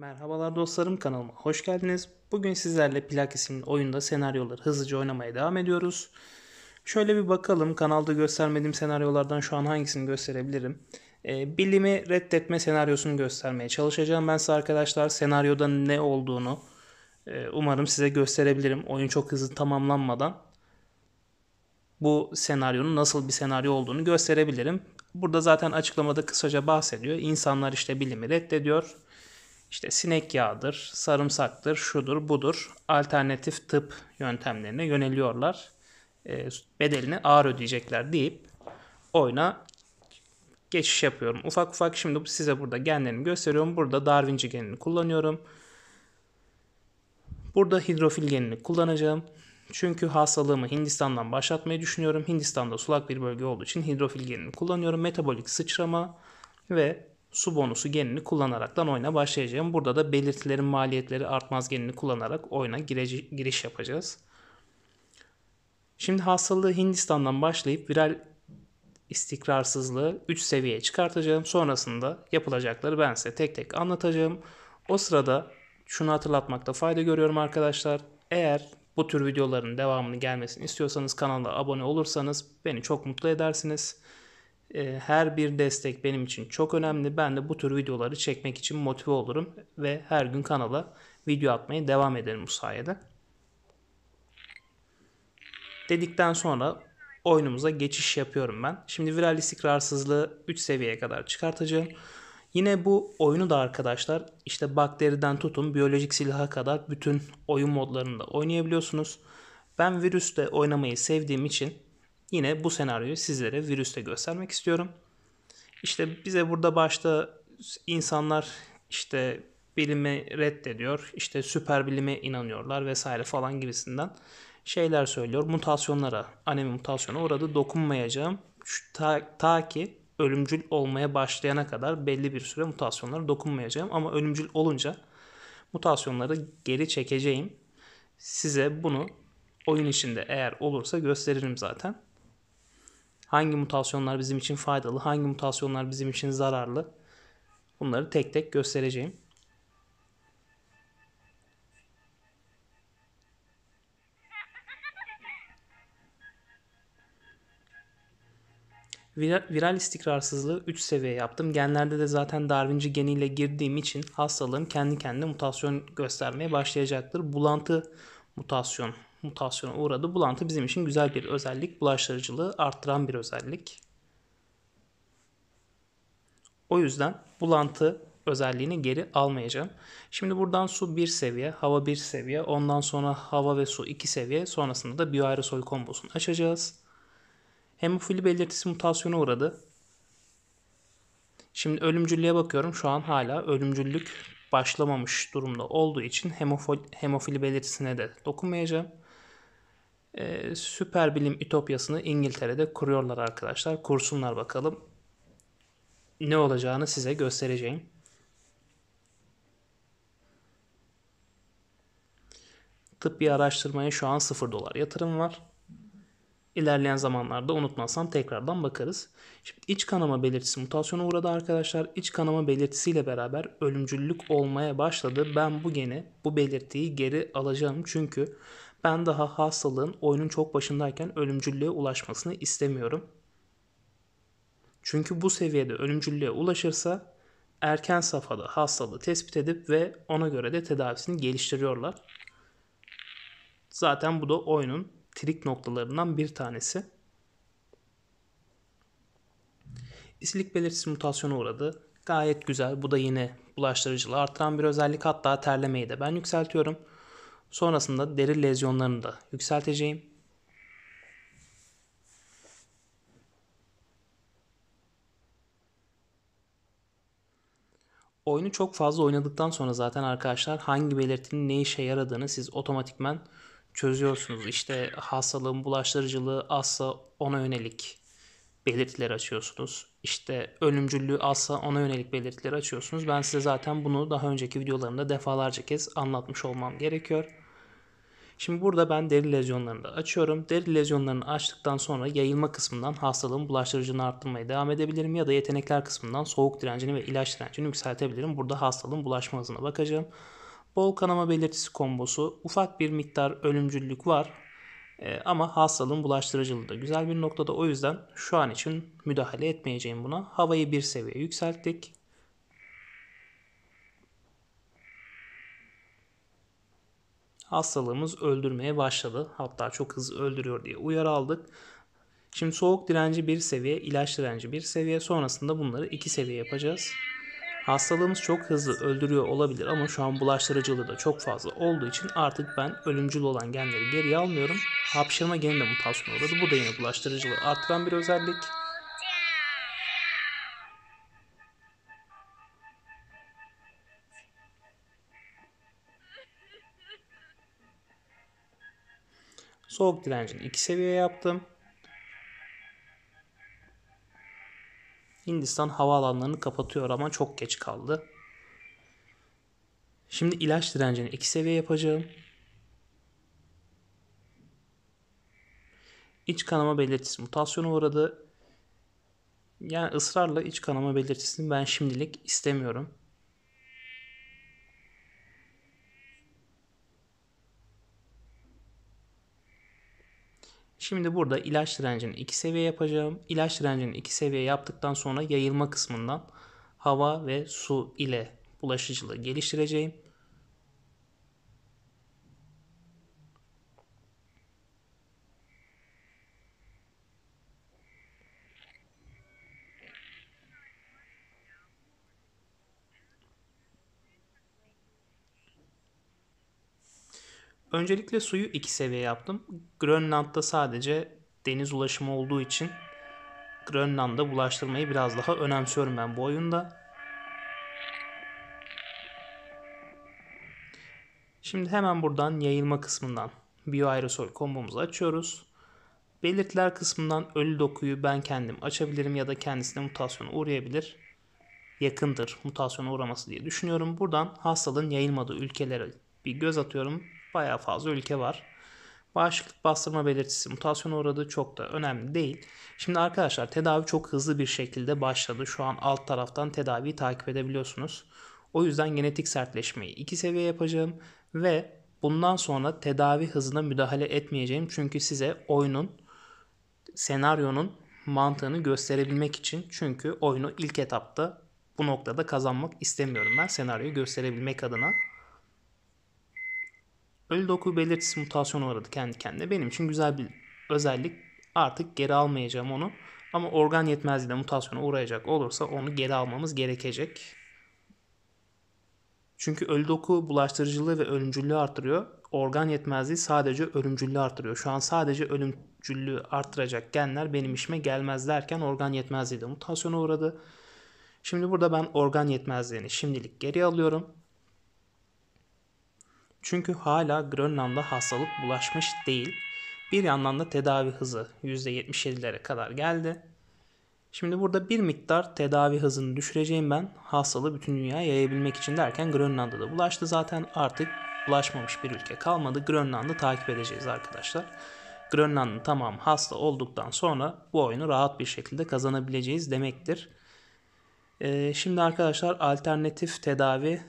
Merhabalar dostlarım kanalıma hoş geldiniz. Bugün sizlerle plak isimli oyunda senaryoları hızlıca oynamaya devam ediyoruz. Şöyle bir bakalım kanalda göstermediğim senaryolardan şu an hangisini gösterebilirim. E, bilimi reddetme senaryosunu göstermeye çalışacağım. Ben size arkadaşlar senaryoda ne olduğunu e, umarım size gösterebilirim. Oyun çok hızlı tamamlanmadan bu senaryonun nasıl bir senaryo olduğunu gösterebilirim. Burada zaten açıklamada kısaca bahsediyor. İnsanlar işte bilimi reddediyor işte sinek yağıdır, sarımsaktır, şudur, budur alternatif tıp yöntemlerine yöneliyorlar. E, bedelini ağır ödeyecekler deyip oyuna geçiş yapıyorum. Ufak ufak şimdi size burada genlerimi gösteriyorum. Burada Darwinci genini kullanıyorum. Burada hidrofil genini kullanacağım. Çünkü hastalığımı Hindistan'dan başlatmayı düşünüyorum. Hindistan'da sulak bir bölge olduğu için hidrofil genini kullanıyorum. Metabolik sıçrama ve su bonusu genini kullanaraktan oyuna başlayacağım. Burada da belirtilerin maliyetleri artmaz genini kullanarak oyuna giriş yapacağız. Şimdi hastalığı Hindistan'dan başlayıp viral istikrarsızlığı 3 seviyeye çıkartacağım. Sonrasında yapılacakları ben size tek tek anlatacağım. O sırada şunu hatırlatmakta fayda görüyorum arkadaşlar. Eğer bu tür videoların devamını gelmesini istiyorsanız kanala abone olursanız beni çok mutlu edersiniz. Ee, her bir destek benim için çok önemli. Ben de bu tür videoları çekmek için motive olurum ve her gün kanala video atmaya devam ederim bu sayede. Dedikten sonra oyunumuza geçiş yapıyorum ben. Şimdi viral istikrarsızlığı 3 seviyeye kadar çıkartacağım. Yine bu oyunu da arkadaşlar işte bakteriden tutun biyolojik silaha kadar bütün oyun modlarında oynayabiliyorsunuz. Ben virüste oynamayı sevdiğim için Yine bu senaryoyu sizlere virüste göstermek istiyorum. İşte bize burada başta insanlar işte bilimi reddediyor, işte süper bilime inanıyorlar vesaire falan gibisinden şeyler söylüyor. Mutasyonlara, anemi mutasyona orada dokunmayacağım. Şu, ta, ta ki ölümcül olmaya başlayana kadar belli bir süre mutasyonlara dokunmayacağım. Ama ölümcül olunca mutasyonları geri çekeceğim. Size bunu oyun içinde eğer olursa gösteririm zaten. Hangi mutasyonlar bizim için faydalı, hangi mutasyonlar bizim için zararlı? Bunları tek tek göstereceğim. Viral istikrarsızlığı 3 seviye yaptım. Genlerde de zaten Darwinci geniyle girdiğim için hastalığım kendi kendine mutasyon göstermeye başlayacaktır. Bulantı mutasyon mutasyona uğradı. Bulantı bizim için güzel bir özellik. Bulaştırıcılığı arttıran bir özellik. O yüzden bulantı özelliğini geri almayacağım. Şimdi buradan su bir seviye, hava bir seviye, ondan sonra hava ve su iki seviye, sonrasında da biyoaerosol kombosunu açacağız. Hemofili belirtisi mutasyona uğradı. Şimdi ölümcüllüğe bakıyorum. Şu an hala ölümcüllük başlamamış durumda olduğu için hemofili belirtisine de dokunmayacağım e, süper bilim ütopyasını İngiltere'de kuruyorlar arkadaşlar. Kursunlar bakalım. Ne olacağını size göstereceğim. Tıbbi araştırmaya şu an 0 dolar yatırım var. İlerleyen zamanlarda unutmazsam tekrardan bakarız. Şimdi iç kanama belirtisi mutasyona uğradı arkadaşlar. İç kanama belirtisiyle beraber ölümcüllük olmaya başladı. Ben bu gene bu belirtiyi geri alacağım çünkü ben daha hastalığın oyunun çok başındayken ölümcüllüğe ulaşmasını istemiyorum. Çünkü bu seviyede ölümcüllüğe ulaşırsa erken safhada hastalığı tespit edip ve ona göre de tedavisini geliştiriyorlar. Zaten bu da oyunun trik noktalarından bir tanesi. İslik belirtisi mutasyona uğradı. Gayet güzel. Bu da yine bulaştırıcılığı artıran bir özellik. Hatta terlemeyi de ben yükseltiyorum. Sonrasında deri lezyonlarını da yükselteceğim. Oyunu çok fazla oynadıktan sonra zaten arkadaşlar hangi belirtinin ne işe yaradığını siz otomatikmen çözüyorsunuz. İşte hastalığın bulaştırıcılığı asla ona yönelik belirtiler açıyorsunuz işte ölümcüllüğü azsa ona yönelik belirtileri açıyorsunuz. Ben size zaten bunu daha önceki videolarımda defalarca kez anlatmış olmam gerekiyor. Şimdi burada ben deri lezyonlarını da açıyorum. Deri lezyonlarını açtıktan sonra yayılma kısmından hastalığın bulaştırıcılığını arttırmaya devam edebilirim ya da yetenekler kısmından soğuk direncini ve ilaç direncini yükseltebilirim. Burada hastalığın bulaşma hızına bakacağım. Bol kanama belirtisi kombosu, ufak bir miktar ölümcüllük var ee, ama hastalığın bulaştırıcılığı da güzel bir noktada. O yüzden şu an için müdahale etmeyeceğim buna. Havayı bir seviye yükselttik. Hastalığımız öldürmeye başladı. Hatta çok hızlı öldürüyor diye uyarı aldık. Şimdi soğuk direnci bir seviye, ilaç direnci bir seviye. Sonrasında bunları iki seviye yapacağız. Hastalığımız çok hızlı öldürüyor olabilir ama şu an bulaştırıcılığı da çok fazla olduğu için artık ben ölümcül olan genleri geriye almıyorum. Hapşırma geni de mutasyona uğradı. Bu da yine bulaştırıcılığı arttıran bir özellik. Soğuk direncini 2 seviye yaptım. Hindistan havaalanlarını kapatıyor ama çok geç kaldı. Şimdi ilaç direncini iki seviye yapacağım. İç kanama belirtisi mutasyonu uğradı. Yani ısrarla iç kanama belirtisini ben şimdilik istemiyorum. Şimdi burada ilaç direncini 2 seviye yapacağım. İlaç direncini 2 seviye yaptıktan sonra yayılma kısmından hava ve su ile bulaşıcılığı geliştireceğim. Öncelikle suyu iki seviye yaptım. Grönland'da sadece deniz ulaşımı olduğu için Grönland'da bulaştırmayı biraz daha önemsiyorum ben bu oyunda. Şimdi hemen buradan yayılma kısmından bioaerosol kombomuzu açıyoruz. Belirtiler kısmından ölü dokuyu ben kendim açabilirim ya da kendisine mutasyona uğrayabilir. Yakındır mutasyona uğraması diye düşünüyorum. Buradan hastalığın yayılmadığı ülkelere bir göz atıyorum Bayağı fazla ülke var. Bağışıklık bastırma belirtisi mutasyona uğradığı çok da önemli değil. Şimdi arkadaşlar tedavi çok hızlı bir şekilde başladı. Şu an alt taraftan tedaviyi takip edebiliyorsunuz. O yüzden genetik sertleşmeyi iki seviye yapacağım ve bundan sonra tedavi hızına müdahale etmeyeceğim. Çünkü size oyunun, senaryonun mantığını gösterebilmek için. Çünkü oyunu ilk etapta bu noktada kazanmak istemiyorum ben senaryoyu gösterebilmek adına. Ölüde doku belirtisi mutasyonu aradı kendi kendine. Benim için güzel bir özellik. Artık geri almayacağım onu. Ama organ yetmezliğinde mutasyona uğrayacak olursa onu geri almamız gerekecek. Çünkü ölü doku bulaştırıcılığı ve ölümcüllüğü artırıyor. Organ yetmezliği sadece ölümcüllüğü artırıyor. Şu an sadece ölümcüllüğü artıracak genler benim işime gelmez derken organ yetmezliği de mutasyona uğradı. Şimdi burada ben organ yetmezliğini şimdilik geri alıyorum. Çünkü hala Grönland'da hastalık bulaşmış değil. Bir yandan da tedavi hızı %77'lere kadar geldi. Şimdi burada bir miktar tedavi hızını düşüreceğim ben. Hastalığı bütün dünyaya yayabilmek için derken Grönland'da da bulaştı zaten. Artık bulaşmamış bir ülke kalmadı. Grönland'ı takip edeceğiz arkadaşlar. Grönland'ın tamam hasta olduktan sonra bu oyunu rahat bir şekilde kazanabileceğiz demektir. Ee, şimdi arkadaşlar alternatif tedavi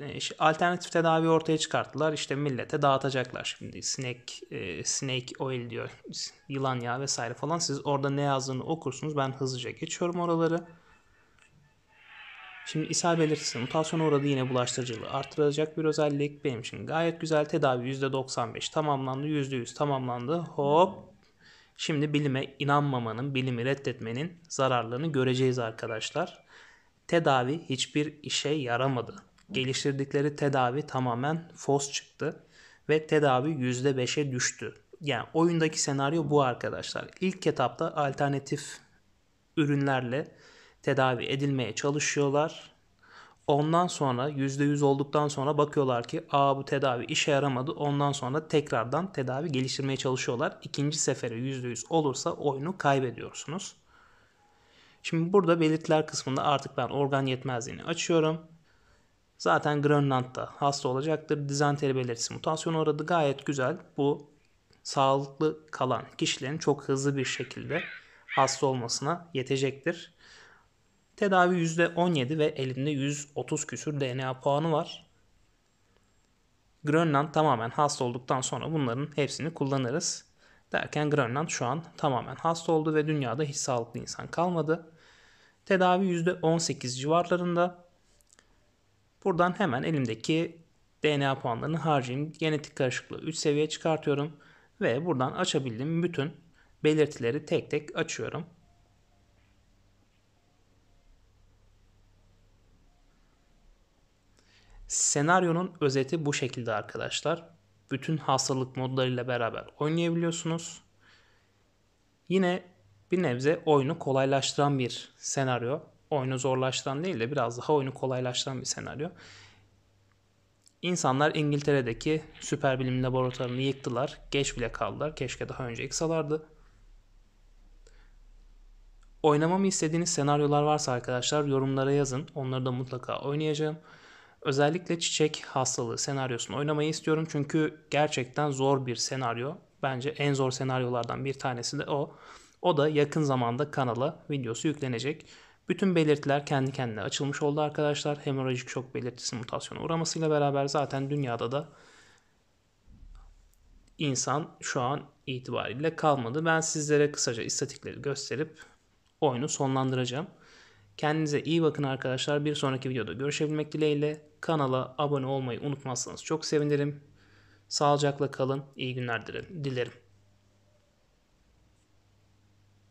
e, alternatif tedavi ortaya çıkarttılar. İşte millete dağıtacaklar şimdi. Sinek, e, snake oil diyor. Yılan yağı vesaire falan. Siz orada ne yazdığını okursunuz. Ben hızlıca geçiyorum oraları. Şimdi ishal belirtisi mutasyona uğradı yine bulaştırıcılığı artıracak bir özellik. Benim için gayet güzel tedavi %95 tamamlandı %100 tamamlandı hop. Şimdi bilime inanmamanın, bilimi reddetmenin zararlarını göreceğiz arkadaşlar. Tedavi hiçbir işe yaramadı geliştirdikleri tedavi tamamen fos çıktı ve tedavi %5'e düştü. Yani oyundaki senaryo bu arkadaşlar. İlk etapta alternatif ürünlerle tedavi edilmeye çalışıyorlar. Ondan sonra %100 olduktan sonra bakıyorlar ki aa bu tedavi işe yaramadı. Ondan sonra tekrardan tedavi geliştirmeye çalışıyorlar. İkinci sefere %100 olursa oyunu kaybediyorsunuz. Şimdi burada belirtiler kısmında artık ben organ yetmezliğini açıyorum. Zaten Grönland'da hasta olacaktır. Dizanteri belirtisi mutasyona uğradı. Gayet güzel bu sağlıklı kalan kişilerin çok hızlı bir şekilde hasta olmasına yetecektir. Tedavi %17 ve elinde 130 küsür DNA puanı var. Grönland tamamen hasta olduktan sonra bunların hepsini kullanırız. Derken Grönland şu an tamamen hasta oldu ve dünyada hiç sağlıklı insan kalmadı. Tedavi %18 civarlarında Buradan hemen elimdeki DNA puanlarını harcayayım. Genetik karışıklığı 3 seviye çıkartıyorum. Ve buradan açabildiğim bütün belirtileri tek tek açıyorum. Senaryonun özeti bu şekilde arkadaşlar. Bütün hastalık modlarıyla beraber oynayabiliyorsunuz. Yine bir nebze oyunu kolaylaştıran bir senaryo oyunu zorlaştıran değil de biraz daha oyunu kolaylaştıran bir senaryo. İnsanlar İngiltere'deki süper bilim laboratuvarını yıktılar. Geç bile kaldılar. Keşke daha önce yıksalardı. Oynamamı istediğiniz senaryolar varsa arkadaşlar yorumlara yazın. Onları da mutlaka oynayacağım. Özellikle çiçek hastalığı senaryosunu oynamayı istiyorum. Çünkü gerçekten zor bir senaryo. Bence en zor senaryolardan bir tanesi de o. O da yakın zamanda kanala videosu yüklenecek. Bütün belirtiler kendi kendine açılmış oldu arkadaşlar. Hemorajik şok belirtisi mutasyona uğramasıyla beraber zaten dünyada da insan şu an itibariyle kalmadı. Ben sizlere kısaca istatikleri gösterip oyunu sonlandıracağım. Kendinize iyi bakın arkadaşlar. Bir sonraki videoda görüşebilmek dileğiyle. Kanala abone olmayı unutmazsanız çok sevinirim. Sağlıcakla kalın. İyi günler dilerim.